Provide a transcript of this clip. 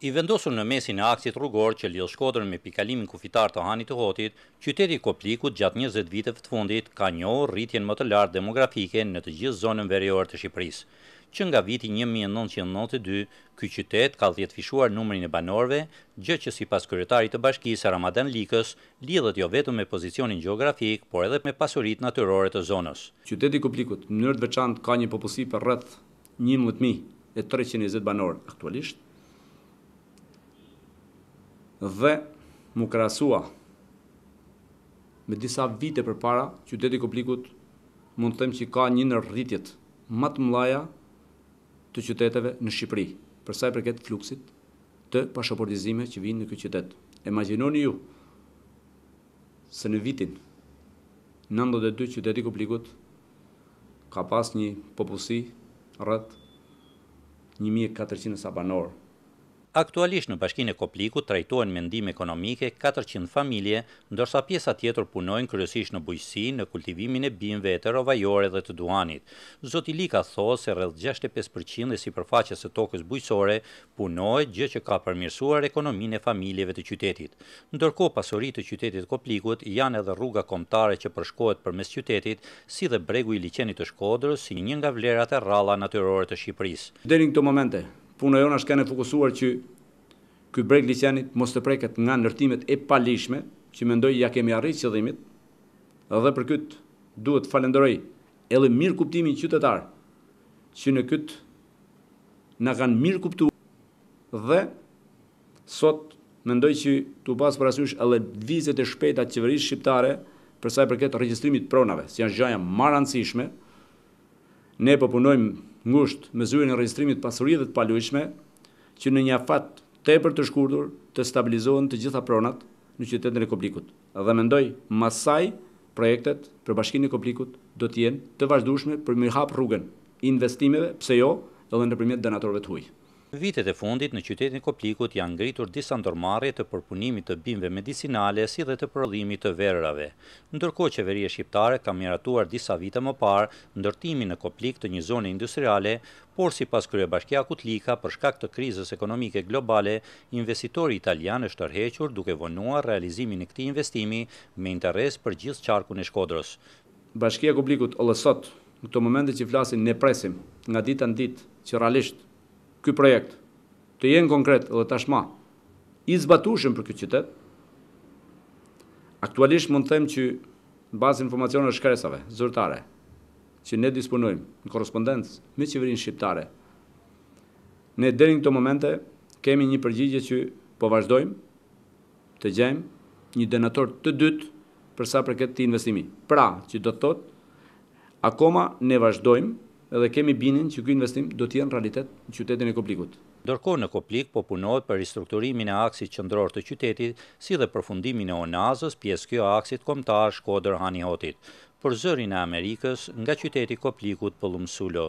I vendosur në mesin e aksit rrugor që lidh Shkodrën me Pikalimin kufitar të Hanit të Hotit, qyteti i Koplikut gjatë 20 viteve të fundit ka njohur rritjen më të lartë demografike në të gjithë zonën veriore të Shqipërisë. Që nga viti 1992, ky qytet ka fishuar numrin e banorëve, gjë që sipas kryetarit të bashkisë Ramadan Likës lidhet jo vetëm me pozicionin gjeografik, por edhe me pasurit natyrore të zonës. Qyteti i Koplikut në mënyrë të veçantë ka një popullsi për rreth 11320 banorë aktualisht dhe mu krasua me disa vite për para, qyteti Koplikut mund të them që ka një nërritjet matë mlaja të qyteteve në Shqipëri, përsa e përket fluksit të pashoportizime që vinë në këtë qytet. E ma gjenoni ju se në vitin 92 qyteti Koplikut ka pas një popullsi rrët 1400 sabanorë, Aktualisht në bashkinë e Kopliku trajtojnë mendim ekonomike 400 familje, ndërsa pjesa tjetër punojnë kryesisht në bujqësi, në kultivimin e bimve e të rovajore dhe të duanit. Zoti Lika thosë se rrëdh 65% e si përfaqës e tokës bujqësore punojnë gjë që ka përmirësuar ekonomin e familjeve të qytetit. Ndërko pasorit të qytetit Koplikut janë edhe rruga komtare që përshkohet për mes qytetit, si dhe bregu i licenit të shkodrë, si një nga vlerat e rala natyrore të Shqipërisë. Dhe në këto momente, puna jona është kanë fokusuar që ky breg licenit mos të preket nga ndërtimet e palishme që mendoj ja kemi arritë qëllimit. Dhe për kët duhet falenderoj edhe mirë kuptimin qytetar që në kët na kanë mirë kuptuar dhe sot mendoj që tu pas parasysh edhe vizet e shpejta të qeverisë shqiptare për sa i përket regjistrimit pronave, si janë gjëja më rëndësishme. Ne po punojmë ngusht me zyrën e regjistrimit të pasurisë dhe të palueshme që në një afat për të shkurdur të stabilizohen të gjitha pronat në qytetin e Republikut. Dhe mendoj masaj projektet për bashkinë e Republikut do të jenë të vazhdueshme për hap rrugën, investimeve, pse jo, dhe në ndërprimet donatorëve të huaj. Vitet e fundit në qytetin Koplikut janë ngritur disa ndormarje të përpunimit të bimve medicinale si dhe të prodhimit të verërave. Ndërko qeveri e shqiptare ka miratuar disa vite më parë ndërtimi në Koplik të një zone industriale, por si pas krye bashkja kutlika për shkak të krizës ekonomike globale, investitori italian është tërhequr duke vonuar realizimin e këti investimi me interes për gjithë qarku në shkodrës. Bashkja Koplikut sot, në të momente që flasin në presim nga ditë në ditë që realishtë këj projekt, të jenë konkret dhe tashma, i zbatushëm për këtë qytet, aktualisht mund të them që në basë informacionë në shkresave, zërtare, që ne disponujmë në korrespondencë me qeverin shqiptare, ne dërin këto momente kemi një përgjigje që po vazhdojmë të gjemë një denator të dytë përsa për këtë të investimi. Pra, që do të thotë, akoma ne vazhdojmë edhe kemi binin që kjo investim do të jenë realitet në qytetin e Koplikut. Ndërkohë në Koplik po punohet për ristrukturimin e aksit qendror të qytetit, si dhe përfundimin e Onazës, pjesë kjo aksit kombëtar Shkodër Hanihotit, për zërin e Amerikës nga qyteti Koplikut Pëllumsulo.